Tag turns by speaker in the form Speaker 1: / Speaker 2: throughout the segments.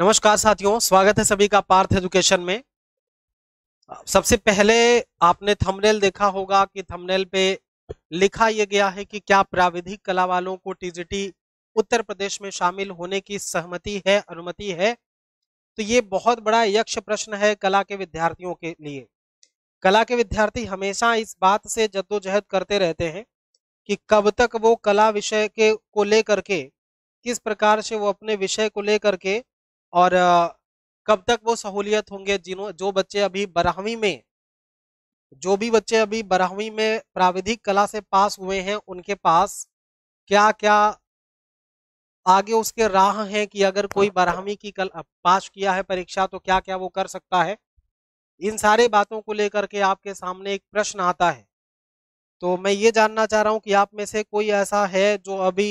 Speaker 1: नमस्कार साथियों स्वागत है सभी का पार्थ एजुकेशन में
Speaker 2: सबसे पहले आपने थंबनेल देखा होगा कि थंबनेल पे लिखा यह गया है कि क्या प्राविधिक कला वालों को टीजीटी उत्तर प्रदेश में शामिल होने की सहमति है अनुमति है तो ये बहुत बड़ा यक्ष प्रश्न है कला के विद्यार्थियों के लिए कला के विद्यार्थी हमेशा इस बात से जद्दोजहद करते रहते हैं कि कब तक वो कला विषय के को लेकर के किस प्रकार से वो अपने विषय को लेकर के और कब तक वो सहूलियत होंगे जिन्हों जो बच्चे अभी बारहवीं में जो भी बच्चे अभी बारहवीं में प्राविधिक कला से पास हुए हैं उनके पास क्या क्या आगे उसके राह हैं कि अगर हाँ। कोई बारहवीं की कल पास किया है परीक्षा तो क्या क्या वो कर सकता है इन सारे बातों को लेकर के आपके सामने एक प्रश्न आता है तो मैं ये जानना चाह रहा हूँ कि आप में से कोई ऐसा है जो अभी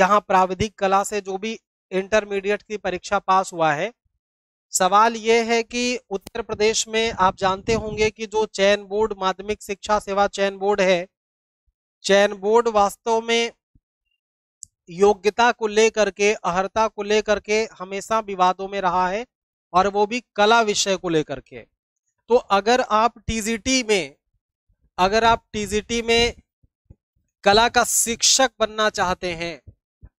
Speaker 2: यहाँ प्राविधिक कला से जो भी इंटरमीडिएट की परीक्षा पास हुआ है सवाल ये है कि उत्तर प्रदेश में आप जानते होंगे कि जो चयन बोर्ड माध्यमिक शिक्षा सेवा चयन बोर्ड है चयन बोर्ड वास्तव में योग्यता को लेकर के अहर्ता को लेकर के हमेशा विवादों में रहा है और वो भी कला विषय को लेकर के तो अगर आप टीजीटी में अगर आप टीजीटी में कला का शिक्षक बनना चाहते हैं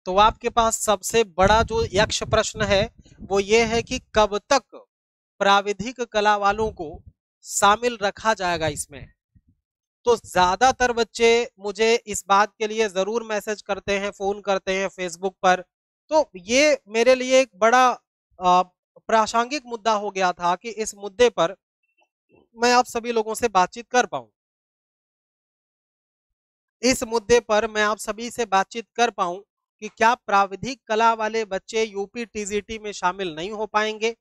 Speaker 2: तो आपके पास सबसे बड़ा जो यक्ष प्रश्न है वो ये है कि कब तक प्राविधिक कला वालों को शामिल रखा जाएगा इसमें तो ज्यादातर बच्चे मुझे इस बात के लिए जरूर मैसेज करते हैं फोन करते हैं फेसबुक पर तो ये मेरे लिए एक बड़ा प्रासंगिक मुद्दा हो गया था कि इस मुद्दे पर मैं आप सभी लोगों से बातचीत कर पाऊं इस मुद्दे पर मैं आप सभी से बातचीत कर पाऊं कि क्या प्राविधिक कला वाले बच्चे यूपी टीजीटी में शामिल नहीं हो पाएंगे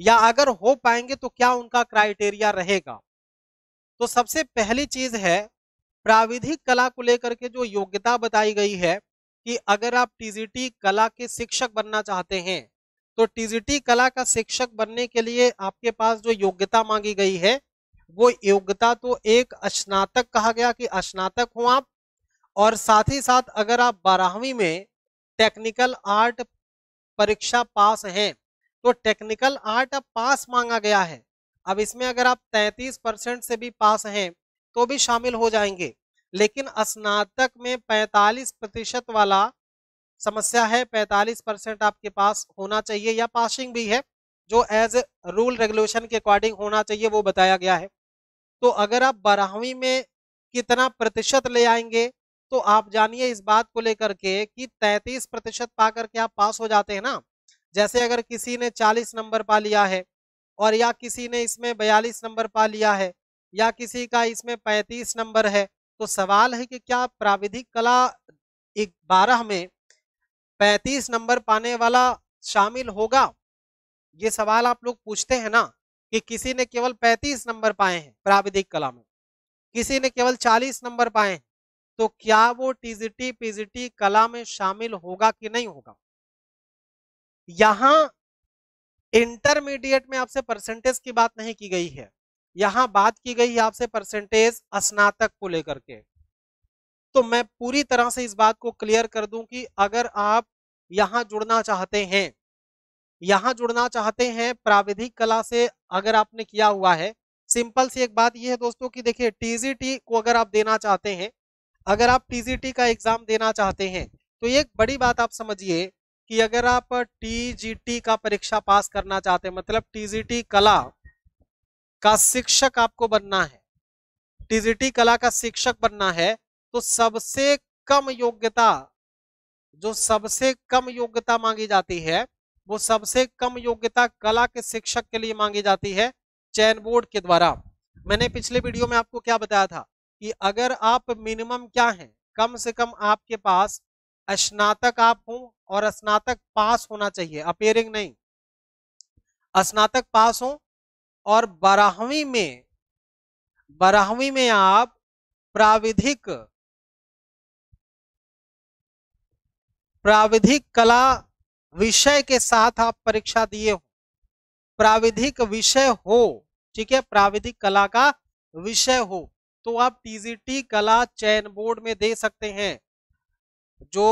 Speaker 2: या अगर हो पाएंगे तो क्या उनका क्राइटेरिया रहेगा तो सबसे पहली चीज है प्राविधिक कला को लेकर के जो योग्यता बताई गई है कि अगर आप टीजीटी कला के शिक्षक बनना चाहते हैं तो टीजीटी कला का शिक्षक बनने के लिए आपके पास जो योग्यता मांगी गई है वो योग्यता तो एक स्नातक कहा गया कि स्नातक हो आप और साथ ही साथ अगर आप बारहवीं में टेक्निकल आर्ट परीक्षा पास हैं तो टेक्निकल आर्ट अब पास मांगा गया है अब इसमें अगर आप 33 परसेंट से भी पास हैं तो भी शामिल हो जाएंगे लेकिन स्नातक में 45 प्रतिशत वाला समस्या है 45 परसेंट आपके पास होना चाहिए या पासिंग भी है जो एज रूल रेगुलेशन के अकॉर्डिंग होना चाहिए वो बताया गया है तो अगर आप बारहवीं में कितना प्रतिशत ले आएंगे तो आप जानिए इस बात को लेकर के कि 33 प्रतिशत पा करके आप पास हो जाते हैं ना जैसे अगर किसी ने चालीस नंबर पा लिया है और या किसी ने इसमें बयालीस नंबर पा लिया है या किसी का इसमें पैंतीस नंबर है तो सवाल है कि क्या प्राविधिक कला एक बारह में पैंतीस नंबर पाने वाला शामिल होगा ये सवाल आप लोग पूछते हैं ना कि किसी ने केवल पैंतीस नंबर पाए हैं प्राविधिक कला में किसी ने केवल चालीस नंबर पाए हैं तो क्या वो टीजीटी पीजीटी कला में शामिल होगा कि नहीं होगा यहां इंटरमीडिएट में आपसे परसेंटेज की बात नहीं की गई है यहां बात की गई है आपसे परसेंटेज स्नातक को लेकर के तो मैं पूरी तरह से इस बात को क्लियर कर दूं कि अगर आप यहां जुड़ना चाहते हैं यहां जुड़ना चाहते हैं प्राविधिक कला से अगर आपने किया हुआ है सिंपल सी एक बात यह है दोस्तों कि देखिए टीजीटी को अगर आप देना चाहते हैं अगर आप टीजीटी का एग्जाम देना चाहते हैं तो एक बड़ी बात आप समझिए कि अगर आप टीजीटी का परीक्षा पास करना चाहते हैं मतलब टीजीटी कला का शिक्षक आपको बनना है टीजीटी कला का शिक्षक बनना है तो सबसे कम योग्यता जो सबसे कम योग्यता मांगी जाती है वो सबसे कम योग्यता कला के शिक्षक के लिए मांगी जाती है चयन बोर्ड के द्वारा मैंने पिछले वीडियो में आपको क्या बताया था कि अगर आप मिनिमम क्या हैं कम से कम आपके पास स्नातक आप हो और स्नातक पास होना चाहिए अपेयरिंग नहीं स्नातक पास हो और बारहवीं में बारहवीं में आप प्राविधिक प्राविधिक कला विषय के साथ आप परीक्षा दिए हो प्राविधिक विषय हो ठीक है प्राविधिक कला का विषय हो तो आप टीजीटी कला चयन बोर्ड में दे सकते हैं जो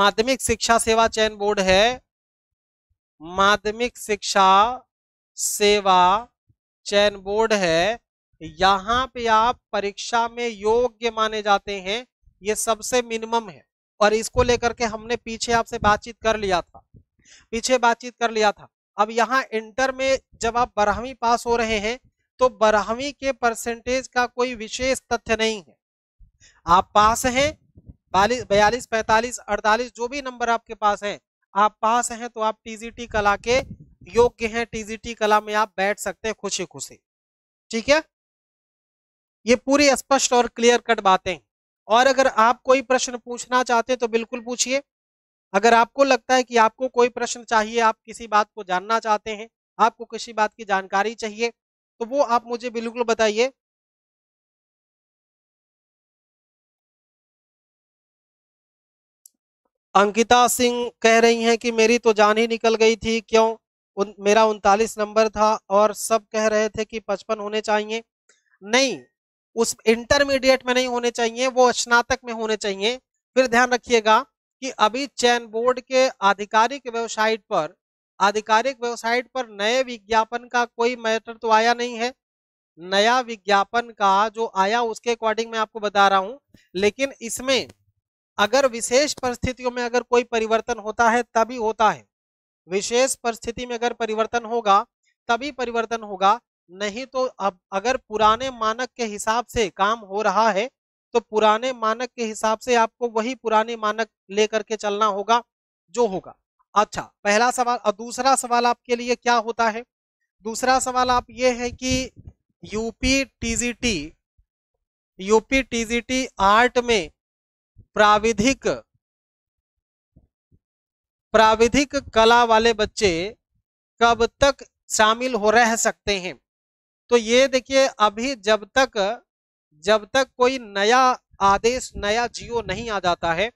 Speaker 2: माध्यमिक शिक्षा सेवा चयन बोर्ड है माध्यमिक शिक्षा सेवा चयन बोर्ड है यहाँ पे आप परीक्षा में योग्य माने जाते हैं ये सबसे मिनिमम है और इसको लेकर के हमने पीछे आपसे बातचीत कर लिया था पीछे बातचीत कर लिया था अब यहाँ इंटर में जब आप बारहवीं पास हो रहे हैं तो बारहवीं के परसेंटेज का कोई विशेष तथ्य नहीं है आप पास हैं बयालीस पैंतालीस अड़तालीस जो भी नंबर आपके पास है आप पास हैं तो आप टीजीटी कला के योग्य हैं टीजीटी कला में आप बैठ सकते हैं खुशी खुशी ठीक है ये पूरी स्पष्ट और क्लियर कट बातें और अगर आप कोई प्रश्न पूछना चाहते हैं तो बिल्कुल पूछिए अगर आपको लगता है कि आपको कोई प्रश्न चाहिए आप किसी बात को जानना चाहते हैं आपको किसी बात की जानकारी
Speaker 1: चाहिए तो वो आप मुझे बिल्कुल बताइए अंकिता सिंह
Speaker 2: कह रही हैं कि मेरी तो जान ही निकल गई थी क्यों उन, मेरा उनतालीस नंबर था और सब कह रहे थे कि पचपन होने चाहिए नहीं उस इंटरमीडिएट में नहीं होने चाहिए वो स्नातक में होने चाहिए फिर ध्यान रखिएगा कि अभी चैन बोर्ड के आधिकारिक वेबसाइट पर आधिकारिक वेबसाइट पर नए विज्ञापन का कोई मैटर तो आया नहीं है नया विज्ञापन का जो आया उसके अकॉर्डिंग मैं आपको बता रहा हूं लेकिन इसमें अगर विशेष परिस्थितियों में अगर कोई परिवर्तन होता है तभी होता है विशेष परिस्थिति में अगर परिवर्तन होगा तभी परिवर्तन होगा नहीं तो अब अगर पुराने मानक के हिसाब से काम हो रहा है तो पुराने मानक के हिसाब से आपको वही पुराने मानक लेकर के चलना होगा जो होगा अच्छा पहला सवाल और दूसरा सवाल आपके लिए क्या होता है दूसरा सवाल आप ये है कि UP TGT UP TGT art में प्राविधिक प्राविधिक कला वाले बच्चे कब तक शामिल हो रह सकते हैं तो ये देखिए अभी जब तक जब तक कोई नया आदेश नया जियो नहीं आ जाता है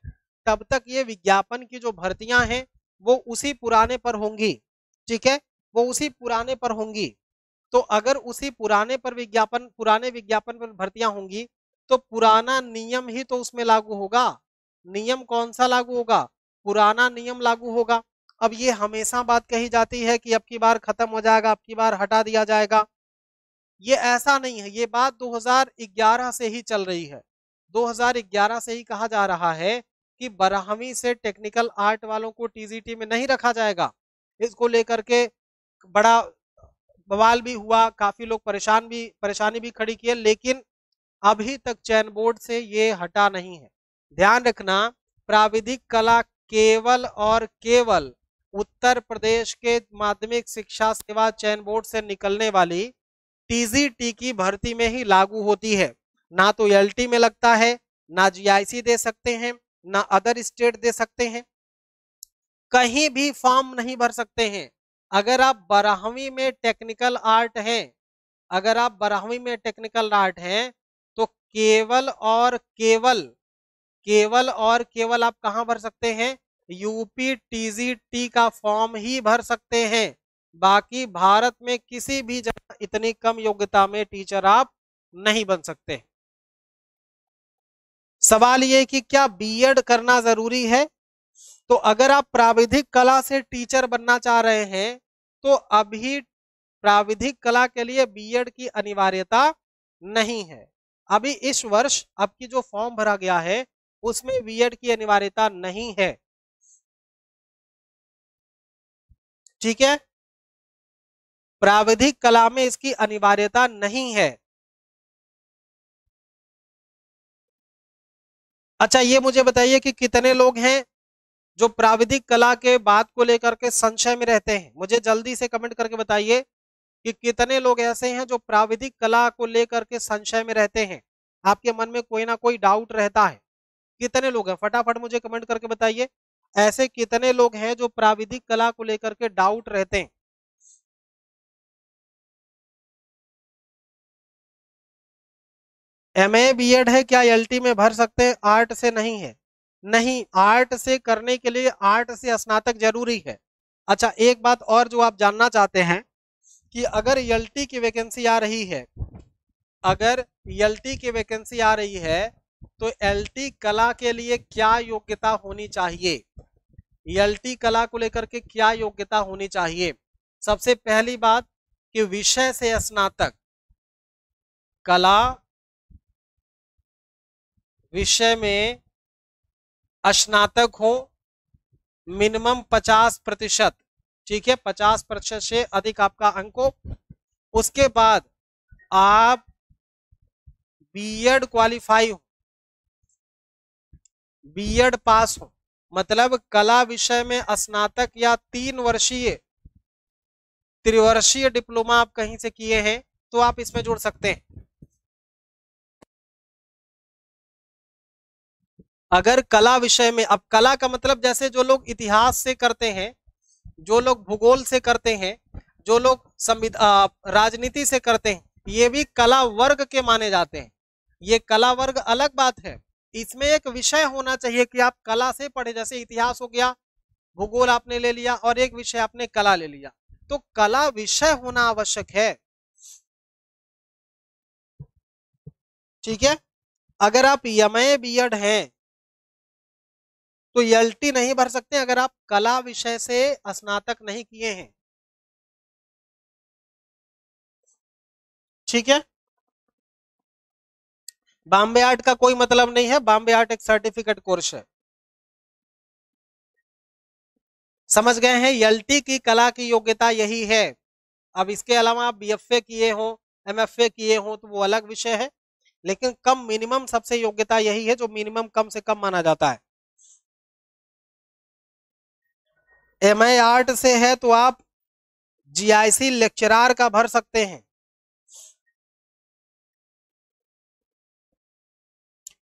Speaker 2: तब तक ये विज्ञापन की जो भर्तियां हैं वो उसी पुराने पर होंगी ठीक है वो उसी पुराने पर होंगी तो अगर उसी पुराने पर विज्ञापन पुराने विज्ञापन पर भर्तियां होंगी तो पुराना नियम ही तो उसमें लागू होगा नियम कौन सा लागू होगा पुराना नियम लागू होगा अब ये हमेशा बात कही जाती है कि अब की बार खत्म हो जाएगा अब की बार हटा दिया जाएगा ये ऐसा नहीं है ये बात 2011 से ही चल रही है 2011 से ही कहा जा रहा है कि बारहवीं से टेक्निकल आर्ट वालों को टीजीटी में नहीं रखा जाएगा इसको लेकर के बड़ा बवाल भी हुआ काफी लोग परेशान भी परेशानी भी खड़ी की लेकिन अभी तक चयन बोर्ड से ये हटा नहीं है ध्यान रखना प्राविधिक कला केवल और केवल उत्तर प्रदेश के माध्यमिक शिक्षा सेवा चयन बोर्ड से निकलने वाली टीजीटी की भर्ती में ही लागू होती है ना तो एलटी में लगता है ना जीआईसी दे सकते हैं ना अदर स्टेट दे सकते हैं कहीं भी फॉर्म नहीं भर सकते हैं अगर आप बारहवीं में टेक्निकल आर्ट हैं अगर आप बारहवीं में टेक्निकल आर्ट हैं तो केवल और केवल केवल और केवल आप कहाँ भर सकते हैं यूपी टीजीटी का फॉर्म ही भर सकते हैं बाकी भारत में किसी भी जगह इतनी कम योग्यता में टीचर आप नहीं बन सकते हैं सवाल ये कि क्या बीएड करना जरूरी है तो अगर आप प्राविधिक कला से टीचर बनना चाह रहे हैं तो अभी प्राविधिक कला के लिए बीएड की अनिवार्यता नहीं है अभी इस वर्ष आपकी
Speaker 1: जो फॉर्म भरा गया है उसमें बीएड की अनिवार्यता नहीं है ठीक है प्राविधिक कला में इसकी अनिवार्यता नहीं है अच्छा ये मुझे बताइए कि कितने लोग हैं जो प्राविधिक कला
Speaker 2: के बात को लेकर के संशय में रहते हैं मुझे जल्दी से कमेंट करके बताइए कि कितने लोग ऐसे हैं जो प्राविधिक कला को लेकर के संशय में रहते हैं आपके मन में कोई ना कोई डाउट रहता है कितने लोग हैं फटाफट मुझे कमेंट करके बताइए ऐसे कितने लोग
Speaker 1: हैं जो प्राविधिक कला को लेकर के डाउट रहते हैं एम ए बी एड है क्या एल में भर सकते हैं आर्ट से नहीं है नहीं आर्ट से करने के लिए आर्ट से
Speaker 2: स्नातक जरूरी है अच्छा एक बात और जो आप जानना चाहते हैं कि अगर एल की वैकेंसी आ रही है अगर एल की वैकेंसी आ रही है तो एल कला के लिए क्या योग्यता होनी चाहिए एल कला को लेकर के क्या योग्यता होनी चाहिए सबसे पहली बात कि विषय
Speaker 1: से स्नातक कला विषय में स्नातक हो मिनिमम
Speaker 2: पचास प्रतिशत ठीक है पचास प्रतिशत से अधिक आपका अंक हो उसके बाद आप बीएड क्वालिफाई हो बीएड पास हो मतलब कला विषय में स्नातक या तीन वर्षीय त्रिवर्षीय डिप्लोमा आप कहीं से किए हैं तो आप इसमें जोड़ सकते हैं अगर कला विषय में अब कला का मतलब जैसे जो लोग इतिहास से करते हैं जो लोग भूगोल से करते हैं जो लोग संविधान राजनीति से करते हैं ये भी कला वर्ग के माने जाते हैं ये कला वर्ग अलग बात है इसमें एक विषय होना चाहिए कि आप कला से पढ़े जैसे इतिहास हो गया भूगोल आपने ले लिया और एक विषय आपने कला ले लिया तो कला विषय होना आवश्यक है
Speaker 1: ठीक है अगर आप यमय बीएड हैं तो एलटी नहीं भर सकते अगर आप कला विषय से स्नातक नहीं किए हैं ठीक है बॉम्बे आर्ट का कोई मतलब नहीं है बॉम्बे आर्ट एक सर्टिफिकेट कोर्स है
Speaker 2: समझ गए हैं एलटी की कला की योग्यता यही है अब इसके अलावा आप बीएफए किए हो एमएफए किए हो तो वो अलग विषय है लेकिन कम मिनिमम सबसे योग्यता यही है जो मिनिमम कम से कम माना जाता है
Speaker 1: एम आई आर्ट से है तो आप जीआईसी लेक्चरार का भर सकते हैं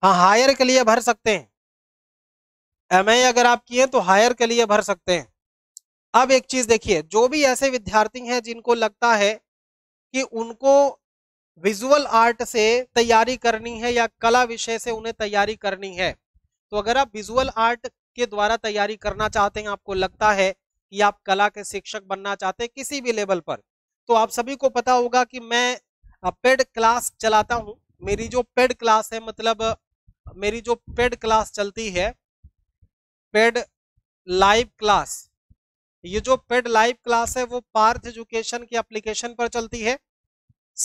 Speaker 1: हाँ हायर के लिए भर सकते हैं एम अगर आप किए तो हायर के लिए भर सकते
Speaker 2: हैं अब एक चीज देखिए जो भी ऐसे विद्यार्थी हैं जिनको लगता है कि उनको विजुअल आर्ट से तैयारी करनी है या कला विषय से उन्हें तैयारी करनी है तो अगर आप विजुअल आर्ट के द्वारा तैयारी करना चाहते हैं आपको लगता है कि आप कला के शिक्षक बनना चाहते हैं किसी भी लेवल पर तो आप सभी को पता होगा कि मैं पेड क्लास चलाता हूँ मेरी जो पेड क्लास है मतलब मेरी जो पेड क्लास चलती है पेड लाइव क्लास ये जो पेड लाइव क्लास है वो पार्थ एजुकेशन की एप्लीकेशन पर चलती है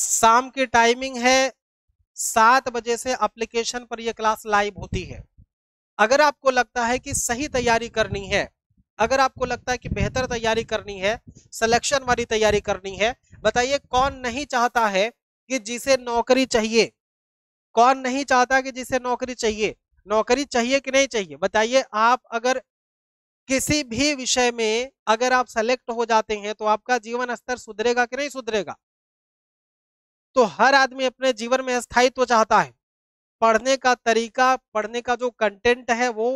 Speaker 2: शाम की टाइमिंग है सात बजे से एप्लीकेशन पर यह क्लास लाइव होती है अगर आपको लगता है कि सही तैयारी करनी है अगर आपको लगता है कि बेहतर तैयारी करनी है सिलेक्शन वाली तैयारी करनी है बताइए कौन नहीं चाहता है कि जिसे नौकरी चाहिए कौन नहीं चाहता कि जिसे नौकरी चाहिए नौकरी चाहिए कि नहीं चाहिए बताइए आप अगर किसी भी विषय में अगर आप सेलेक्ट हो जाते हैं तो आपका जीवन स्तर सुधरेगा कि नहीं सुधरेगा तो हर आदमी अपने जीवन में स्थायित्व चाहता है पढ़ने का तरीका पढ़ने का जो कंटेंट है वो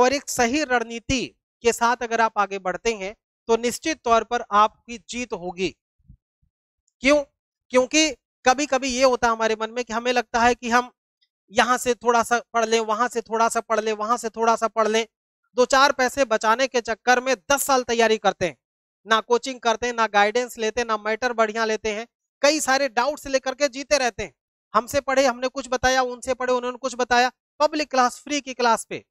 Speaker 2: और एक सही रणनीति के साथ अगर आप आगे बढ़ते हैं तो निश्चित तौर पर आपकी जीत होगी क्यों क्योंकि कभी कभी ये होता है हमारे मन में कि हमें लगता है कि हम यहां से थोड़ा सा पढ़ लें वहां से थोड़ा सा पढ़ लें वहां से थोड़ा सा पढ़ लें दो चार पैसे बचाने के चक्कर में दस साल तैयारी करते हैं ना कोचिंग करते हैं ना गाइडेंस लेते हैं ना मैटर बढ़िया लेते हैं कई सारे डाउट्स लेकर के जीते रहते हैं हमसे पढ़े हमने कुछ बताया उनसे पढ़े उन्होंने कुछ बताया पब्लिक क्लास फ्री की क्लास पे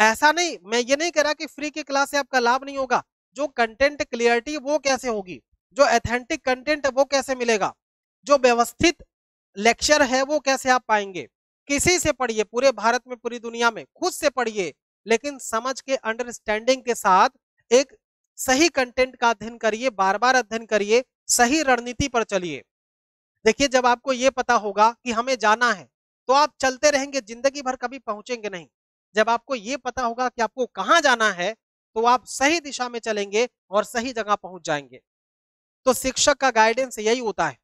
Speaker 2: ऐसा नहीं मैं ये नहीं कह रहा कि फ्री की क्लास से आपका लाभ नहीं होगा जो कंटेंट क्लियरिटी वो कैसे होगी जो एथेंटिक कंटेंट वो कैसे मिलेगा जो व्यवस्थित लेक्चर है वो कैसे आप पाएंगे किसी से पढ़िए पूरे भारत में पूरी दुनिया में खुद से पढ़िए लेकिन समझ के अंडरस्टैंडिंग के साथ एक सही कंटेंट का अध्ययन करिए बार बार अध्ययन करिए सही रणनीति पर चलिए देखिए जब आपको ये पता होगा कि हमें जाना है तो आप चलते रहेंगे जिंदगी भर कभी पहुंचेंगे नहीं जब आपको ये पता होगा कि आपको कहाँ जाना है तो आप सही दिशा में चलेंगे और सही जगह पहुंच जाएंगे तो शिक्षक का गाइडेंस यही होता है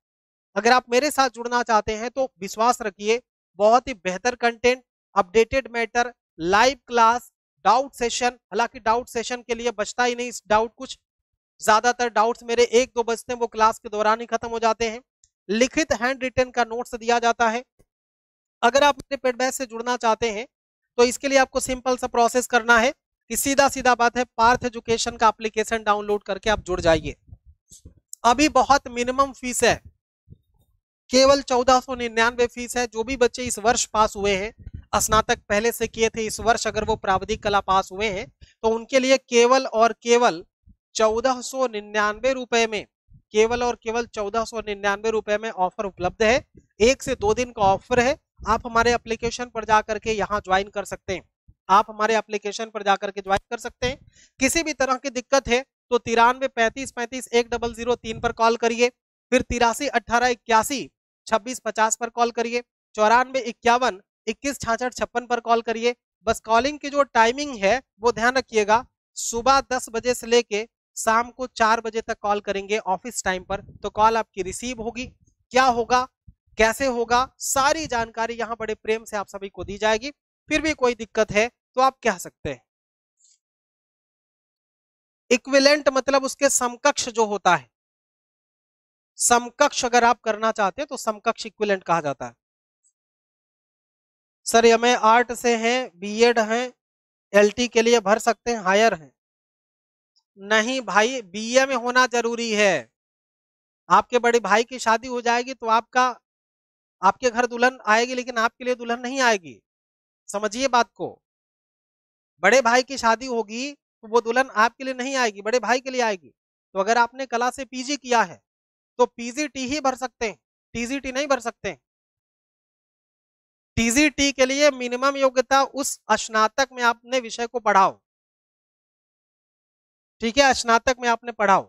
Speaker 2: अगर आप मेरे साथ जुड़ना चाहते हैं तो विश्वास रखिए बहुत ही बेहतर content updated matter live class doubt session हालांकि डाउट सेशन के लिए बचता ही नहीं डाउट कुछ ज्यादातर डाउट्स मेरे एक दो बजते हैं वो क्लास के दौरान ही खत्म हो जाते हैं लिखित हैंड रिटर्न का नोट्स दिया जाता है अगर आप अपने पेड बैच से जुड़ना चाहते हैं तो इसके लिए आपको सिंपल सा प्रोसेस करना है कि सीधा सीधा बात है पार्थ एजुकेशन का एप्लीकेशन डाउनलोड करके आप जुड़ जाइए अभी बहुत मिनिमम फीस है केवल चौदह सौ निन्यानवे फीस है जो भी बच्चे इस वर्ष पास हुए हैं स्नातक पहले से किए थे इस वर्ष अगर वो प्राविधिक कला पास हुए हैं तो उनके लिए केवल और केवल चौदह सौ निन्यानवे रुपए में केवल और केवल चौदह सौ निन्यानवे रुपए में ऑफर उपलब्ध है एक से दो दिन का ऑफर है आप हमारे एप्लीकेशन पर जा करके यहाँ ज्वाइन कर सकते हैं आप हमारे एप्लीकेशन पर जाकर के ज्वाइन कर सकते हैं किसी भी तरह की दिक्कत है तो तिरानवे पैंतीस पैंतीस एक डबल जीरो तीन पर कॉल करिए फिर तिरासी अट्ठारह इक्यासी छब्बीस पचास पर कॉल करिए चौरानवे इक्यावन इक्कीस छाछठ छप्पन पर कॉल करिए बस कॉलिंग की जो टाइमिंग है वो ध्यान रखिएगा सुबह दस बजे से लेके शाम को चार बजे तक कॉल करेंगे ऑफिस टाइम पर तो कॉल आपकी रिसीव होगी क्या होगा कैसे होगा सारी जानकारी यहाँ बड़े प्रेम से आप सभी को दी जाएगी फिर भी कोई दिक्कत है तो आप कह सकते हैं इक्विलेंट मतलब उसके समकक्ष जो होता है समकक्ष अगर आप करना चाहते हैं तो समकक्ष इक्विलेंट कहा जाता है सर हमें आर्ट से हैं बीएड हैं एलटी के लिए भर सकते हैं हायर हैं नहीं भाई बीए में होना जरूरी है आपके बड़े भाई की शादी हो जाएगी तो आपका आपके घर दुल्हन आएगी लेकिन आपके लिए दुल्हन नहीं आएगी समझिए बात को बड़े भाई की शादी होगी तो वो दुल्हन आपके लिए नहीं आएगी बड़े भाई के लिए आएगी तो अगर आपने कला से पीजी किया है तो पीजीटी ही भर सकते हैं टीजीटी नहीं भर सकते टीजीटी
Speaker 1: के लिए मिनिमम योग्यता उस स्नातक में आपने विषय को पढ़ाओ ठीक है स्नातक में आपने पढ़ाओ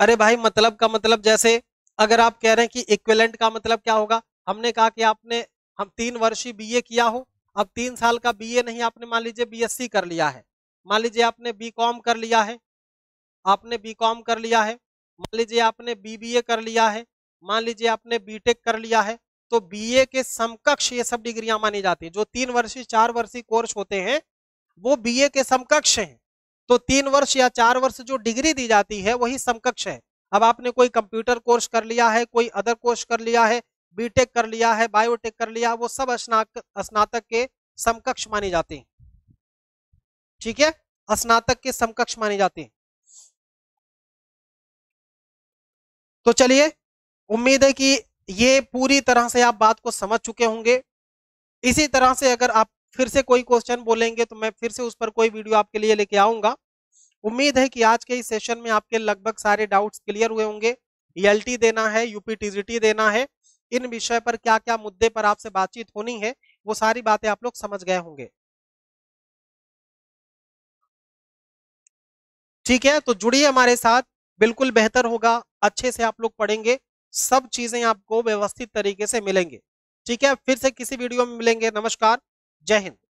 Speaker 1: अरे भाई मतलब का मतलब जैसे
Speaker 2: अगर आप कह रहे हैं कि इक्विलेंट का मतलब क्या होगा हमने कहा कि आपने हम तीन वर्षीय बीए किया हो अब तीन साल का बीए नहीं आपने मान लीजिए बीएससी कर लिया है मान लीजिए आपने बीकॉम कर लिया है आपने बीकॉम कर लिया है मान लीजिए आपने बीबीए कर लिया है मान लीजिए आपने बीटेक कर लिया है तो ए के समकक्ष ये सब डिग्रियां मानी जाती है जो तीन वर्षीय चार वर्षीय कोर्स होते हैं वो ए के समकक्ष हैं तो तीन वर्ष या चार वर्ष जो डिग्री दी जाती है वही समकक्ष है अब आपने कोई कंप्यूटर कोर्स कर लिया है कोई अदर कोर्स कर लिया है बीटेक कर लिया है बायोटेक कर लिया वो सब स्नातक के समकक्ष माने जाते हैं ठीक है स्नातक के समकक्ष माने जाते हैं तो चलिए उम्मीद है कि ये पूरी तरह से आप बात को समझ चुके होंगे इसी तरह से अगर आप फिर से कोई क्वेश्चन बोलेंगे तो मैं फिर से उस पर कोई वीडियो आपके लिए लेके आऊंगा उम्मीद है कि आज के इस सेशन में आपके लगभग सारे डाउट्स क्लियर हुए होंगे एल e देना है टीजीटी देना है इन विषय पर क्या क्या मुद्दे पर आपसे बातचीत होनी है वो
Speaker 1: सारी बातें आप लोग समझ गए होंगे ठीक है तो जुड़िए हमारे साथ बिल्कुल बेहतर होगा अच्छे से आप लोग पढ़ेंगे
Speaker 2: सब चीजें आपको व्यवस्थित तरीके से मिलेंगे ठीक है फिर से किसी वीडियो में मिलेंगे
Speaker 1: नमस्कार जय हिंद